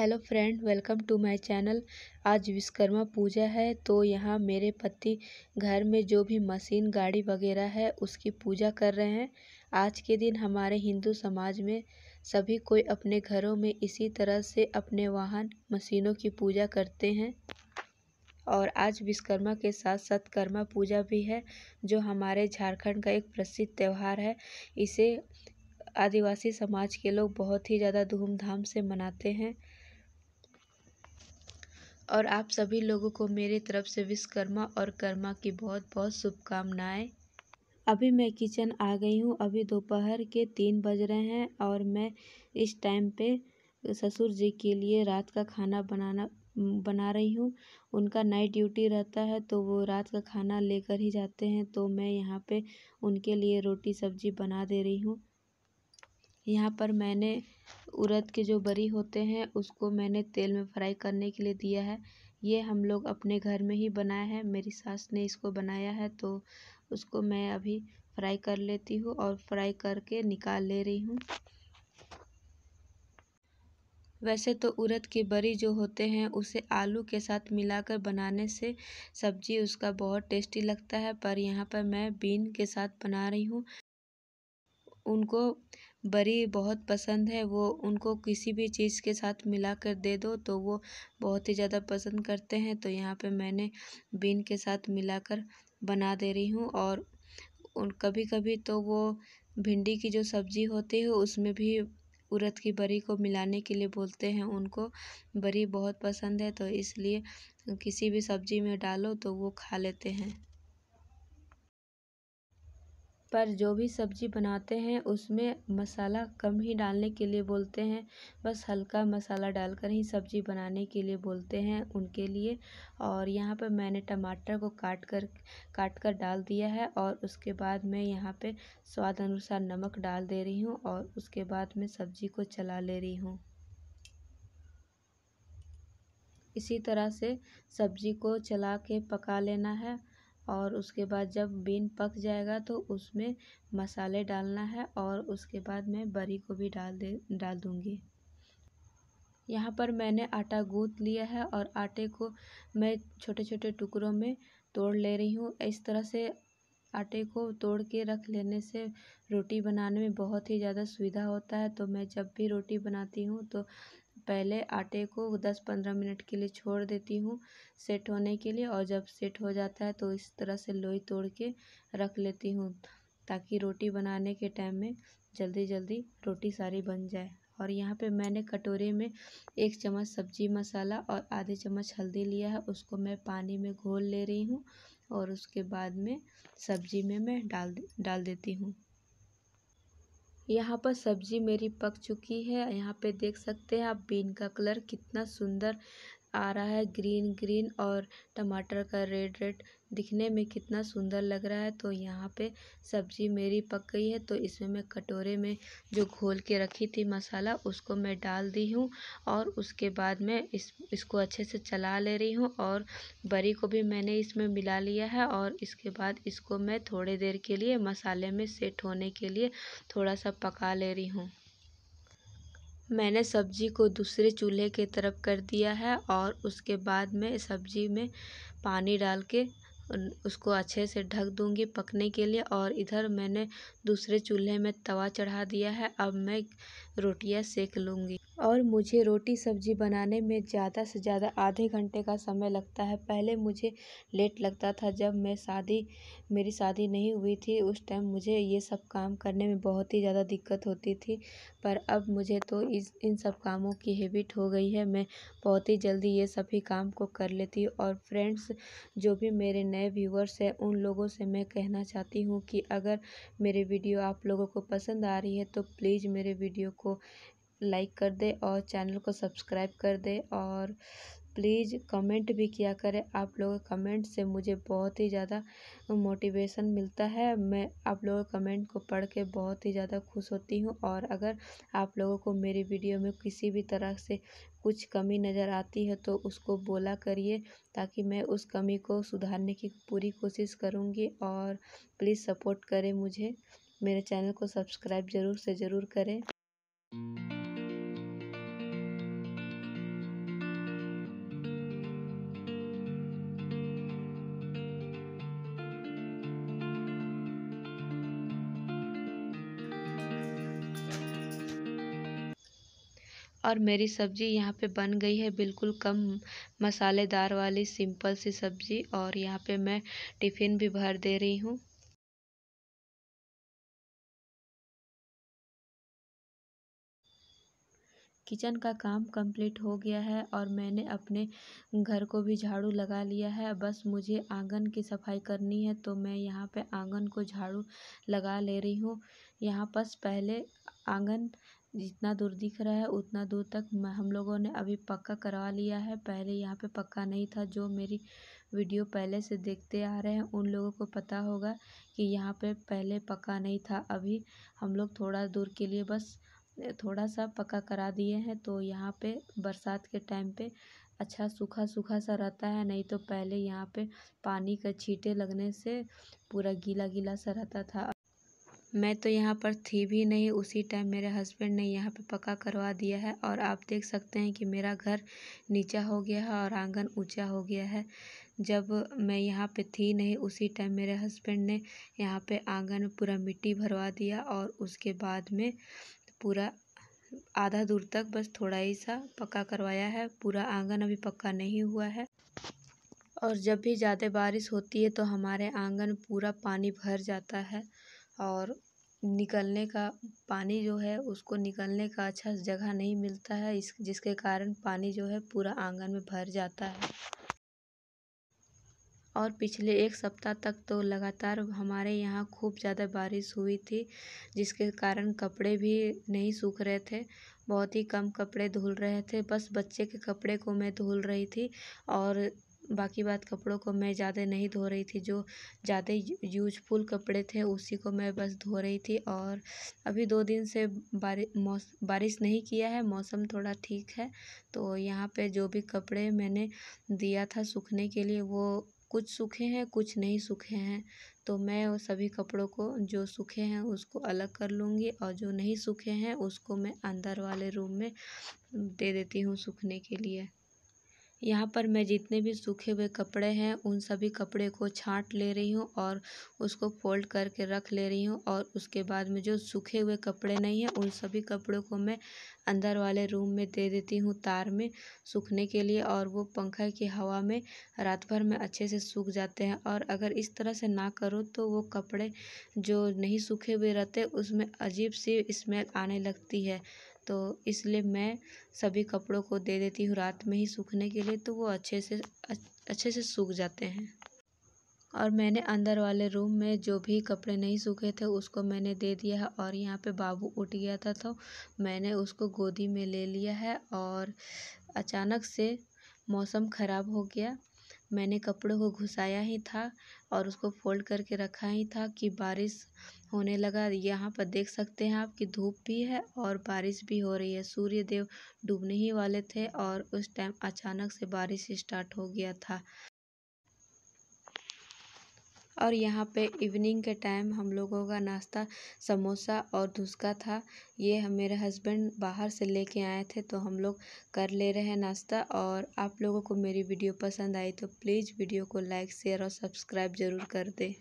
hello friend welcome to my channel आज विश्वकर्मा पूजा है तो यहाँ मेरे पति घर में जो भी मशीन गाड़ी वगैरह है उसकी पूजा कर रहे हैं आज के दिन हमारे हिंदू समाज में सभी कोई अपने घरों में इसी तरह से अपने वाहन मशीनों की पूजा करते हैं और आज विश्वकर्मा के साथ साथ कर्मा पूजा भी है जो हमारे झारखंड का एक प्रसिद्ध त्यौहार है इसे आदिवासी समाज के लोग बहुत ही ज़्यादा धूमधाम से मनाते हैं और आप सभी लोगों को मेरे तरफ से विश्वकर्मा और कर्मा की बहुत बहुत शुभकामनाएं अभी मैं किचन आ गई हूँ अभी दोपहर के तीन बज रहे हैं और मैं इस टाइम पे ससुर जी के लिए रात का खाना बनाना बना रही हूँ उनका नाइट ड्यूटी रहता है तो वो रात का खाना लेकर ही जाते हैं तो मैं यहाँ पे उनके लिए रोटी सब्जी बना दे रही हूँ यहाँ पर मैंने उड़द के जो बरी होते हैं उसको मैंने तेल में फ्राई करने के लिए दिया है ये हम लोग अपने घर में ही बनाए हैं मेरी सास ने इसको बनाया है तो उसको मैं अभी फ्राई कर लेती हूँ और फ्राई करके निकाल ले रही हूँ वैसे तो उड़द के बरी जो होते हैं उसे आलू के साथ मिलाकर बनाने से सब्जी उसका बहुत टेस्टी लगता है पर यहाँ पर मैं बीन के साथ बना रही हूँ उनको बरी बहुत पसंद है वो उनको किसी भी चीज़ के साथ मिलाकर दे दो तो वो बहुत ही ज़्यादा पसंद करते हैं तो यहाँ पे मैंने बीन के साथ मिलाकर बना दे रही हूँ और उन कभी कभी तो वो भिंडी की जो सब्ज़ी होती है उसमें भी उड़द की बरी को मिलाने के लिए बोलते हैं उनको बरी बहुत पसंद है तो इसलिए किसी भी सब्ज़ी में डालो तो वो खा लेते हैं पर जो भी सब्ज़ी बनाते हैं उसमें मसाला कम ही डालने के लिए बोलते हैं बस हल्का मसाला डालकर ही सब्ज़ी बनाने के लिए बोलते हैं उनके लिए और यहाँ पर मैंने टमाटर को काट कर काट कर डाल दिया है और उसके बाद मैं यहाँ पर स्वाद अनुसार नमक डाल दे रही हूँ और उसके बाद मैं सब्ज़ी को चला ले रही हूँ इसी तरह से सब्ज़ी को चला के पका लेना है और उसके बाद जब बीन पक जाएगा तो उसमें मसाले डालना है और उसके बाद मैं बरी को भी डाल दे डाल दूँगी यहाँ पर मैंने आटा गूँथ लिया है और आटे को मैं छोटे छोटे टुकड़ों में तोड़ ले रही हूँ इस तरह से आटे को तोड़ के रख लेने से रोटी बनाने में बहुत ही ज़्यादा सुविधा होता है तो मैं जब भी रोटी बनाती हूँ तो पहले आटे को दस पंद्रह मिनट के लिए छोड़ देती हूँ सेट होने के लिए और जब सेट हो जाता है तो इस तरह से लोई तोड़ के रख लेती हूँ ताकि रोटी बनाने के टाइम में जल्दी जल्दी रोटी सारी बन जाए और यहाँ पे मैंने कटोरे में एक चम्मच सब्जी मसाला और आधे चम्मच हल्दी लिया है उसको मैं पानी में घोल ले रही हूँ और उसके बाद में सब्जी में मैं डाल डाल देती हूँ यहाँ पर सब्जी मेरी पक चुकी है यहाँ पे देख सकते हैं आप बीन का कलर कितना सुंदर-- आ रहा है ग्रीन ग्रीन और टमाटर का रेड रेड दिखने में कितना सुंदर लग रहा है तो यहाँ पे सब्जी मेरी पक गई है तो इसमें मैं कटोरे में जो घोल के रखी थी मसाला उसको मैं डाल दी हूँ और उसके बाद मैं इस इसको अच्छे से चला ले रही हूँ और बरी को भी मैंने इसमें मिला लिया है और इसके बाद इसको मैं थोड़ी देर के लिए मसाले में सेट होने के लिए थोड़ा सा पका ले रही हूँ मैंने सब्जी को दूसरे चूल्हे के तरफ कर दिया है और उसके बाद में सब्जी में पानी डाल के उसको अच्छे से ढक दूँगी पकने के लिए और इधर मैंने दूसरे चूल्हे में तवा चढ़ा दिया है अब मैं रोटियां सेक लूँगी और मुझे रोटी सब्जी बनाने में ज़्यादा से ज़्यादा आधे घंटे का समय लगता है पहले मुझे लेट लगता था जब मैं शादी मेरी शादी नहीं हुई थी उस टाइम मुझे ये सब काम करने में बहुत ही ज़्यादा दिक्कत होती थी पर अब मुझे तो इस इन सब कामों की हैबिट हो गई है मैं बहुत ही जल्दी ये सभी काम को कर लेती हूँ और फ्रेंड्स जो भी मेरे नए व्यूवर्स हैं उन लोगों से मैं कहना चाहती हूँ कि अगर मेरे वीडियो आप लोगों को पसंद आ रही है तो प्लीज़ मेरे वीडियो को को लाइक कर दे और चैनल को सब्सक्राइब कर दे और प्लीज़ कमेंट भी किया करें आप लोगों के कमेंट से मुझे बहुत ही ज़्यादा मोटिवेशन मिलता है मैं आप लोगों कमेंट को पढ़ के बहुत ही ज़्यादा खुश होती हूँ और अगर आप लोगों को मेरी वीडियो में किसी भी तरह से कुछ कमी नज़र आती है तो उसको बोला करिए ताकि मैं उस कमी को सुधारने की पूरी कोशिश करूँगी और प्लीज़ सपोर्ट करें मुझे मेरे चैनल को सब्सक्राइब ज़रूर से ज़रूर करें और मेरी सब्ज़ी यहाँ पे बन गई है बिल्कुल कम मसालेदार वाली सिंपल सी सब्ज़ी और यहाँ पे मैं टिफ़िन भी भर दे रही हूँ किचन का काम कंप्लीट हो गया है और मैंने अपने घर को भी झाड़ू लगा लिया है बस मुझे आंगन की सफाई करनी है तो मैं यहाँ पे आंगन को झाड़ू लगा ले रही हूँ यहाँ बस पहले आंगन जितना दूर दिख रहा है उतना दूर तक हम लोगों ने अभी पक्का करवा लिया है पहले यहाँ पे पक्का नहीं था जो मेरी वीडियो पहले से देखते आ रहे हैं उन लोगों को पता होगा कि यहाँ पे पहले पक्का नहीं था अभी हम लोग थोड़ा दूर के लिए बस थोड़ा सा पका करा दिए हैं तो यहाँ पे बरसात के टाइम पे अच्छा सूखा सूखा सा रहता है नहीं तो पहले यहाँ पे पानी का छींटे लगने से पूरा गीला गीला सा रहता था मैं तो यहाँ पर थी भी नहीं उसी टाइम मेरे हस्बैंड ने यहाँ पे पका करवा दिया है और आप देख सकते हैं कि मेरा घर नीचा हो गया है और आंगन ऊंचा हो गया है जब मैं यहाँ पे थी नहीं उसी टाइम मेरे हस्बैंड ने यहाँ पे आंगन पूरा मिट्टी भरवा दिया और उसके बाद में पूरा आधा दूर तक बस थोड़ा ही सा पक्का करवाया है पूरा आंगन अभी पक्का नहीं हुआ है और जब भी ज़्यादा बारिश होती है तो हमारे आंगन पूरा पानी भर जाता है और निकलने का पानी जो है उसको निकलने का अच्छा जगह नहीं मिलता है इस जिसके कारण पानी जो है पूरा आंगन में भर जाता है और पिछले एक सप्ताह तक तो लगातार हमारे यहाँ खूब ज़्यादा बारिश हुई थी जिसके कारण कपड़े भी नहीं सूख रहे थे बहुत ही कम कपड़े धुल रहे थे बस बच्चे के कपड़े को मैं धुल रही थी और बाकी बात कपड़ों को मैं ज़्यादा नहीं धो रही थी जो ज़्यादा यूजफुल कपड़े थे उसी को मैं बस धो रही थी और अभी दो दिन से बारिश बारिश नहीं किया है मौसम थोड़ा ठीक है तो यहाँ पे जो भी कपड़े मैंने दिया था सूखने के लिए वो कुछ सूखे हैं कुछ नहीं सूखे हैं तो मैं वो सभी कपड़ों को जो सूखे हैं उसको अलग कर लूँगी और जो नहीं सूखे हैं उसको मैं अंदर वाले रूम में दे देती हूँ सूखने के लिए यहाँ पर मैं जितने भी सूखे हुए कपड़े हैं उन सभी कपड़े को छाँट ले रही हूँ और उसको फोल्ड करके रख ले रही हूँ और उसके बाद में जो सूखे हुए कपड़े नहीं हैं उन सभी कपड़ों को मैं अंदर वाले रूम में दे देती हूँ तार में सूखने के लिए और वो पंखा की हवा में रात भर में अच्छे से सूख जाते हैं और अगर इस तरह से ना करो तो वो कपड़े जो नहीं सूखे हुए रहते उसमें अजीब सी स्मेल आने लगती है तो इसलिए मैं सभी कपड़ों को दे देती हूँ रात में ही सूखने के लिए तो वो अच्छे से अच्छे से सूख जाते हैं और मैंने अंदर वाले रूम में जो भी कपड़े नहीं सूखे थे उसको मैंने दे दिया है और यहाँ पे बाबू उठ गया था तो मैंने उसको गोदी में ले लिया है और अचानक से मौसम ख़राब हो गया मैंने कपड़ों को घुसाया ही था और उसको फोल्ड करके रखा ही था कि बारिश होने लगा यहाँ पर देख सकते हैं आप कि धूप भी है और बारिश भी हो रही है सूर्य देव डूबने ही वाले थे और उस टाइम अचानक से बारिश स्टार्ट हो गया था और यहाँ पे इवनिंग के टाइम हम लोगों का नाश्ता समोसा और धुसका था ये हम मेरे हस्बैंड बाहर से लेके आए थे तो हम लोग कर ले रहे हैं नाश्ता और आप लोगों को मेरी वीडियो पसंद आई तो प्लीज़ वीडियो को लाइक शेयर और सब्सक्राइब ज़रूर कर दें